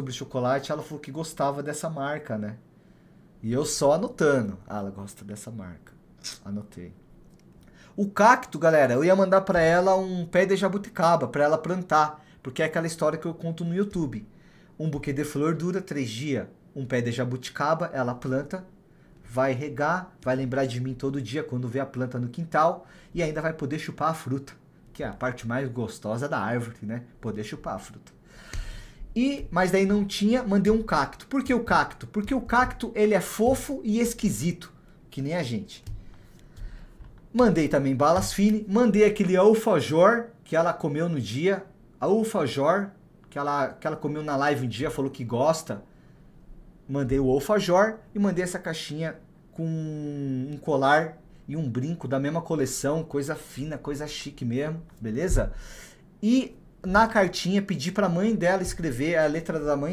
sobre chocolate, ela falou que gostava dessa marca, né? E eu só anotando. Ah, ela gosta dessa marca. Anotei. O cacto, galera, eu ia mandar para ela um pé de jabuticaba para ela plantar, porque é aquela história que eu conto no YouTube. Um buquê de flor dura três dias. Um pé de jabuticaba, ela planta, vai regar, vai lembrar de mim todo dia quando vê a planta no quintal e ainda vai poder chupar a fruta, que é a parte mais gostosa da árvore, né? Poder chupar a fruta. E, mas daí não tinha, mandei um cacto. Por que o cacto? Porque o cacto ele é fofo e esquisito, que nem a gente. Mandei também balas fine, mandei aquele alfajor que ela comeu no dia, alfajor que ela, que ela comeu na live um dia, falou que gosta. Mandei o alfajor e mandei essa caixinha com um colar e um brinco da mesma coleção, coisa fina, coisa chique mesmo, beleza? E na cartinha, pedi para a mãe dela escrever a letra da mãe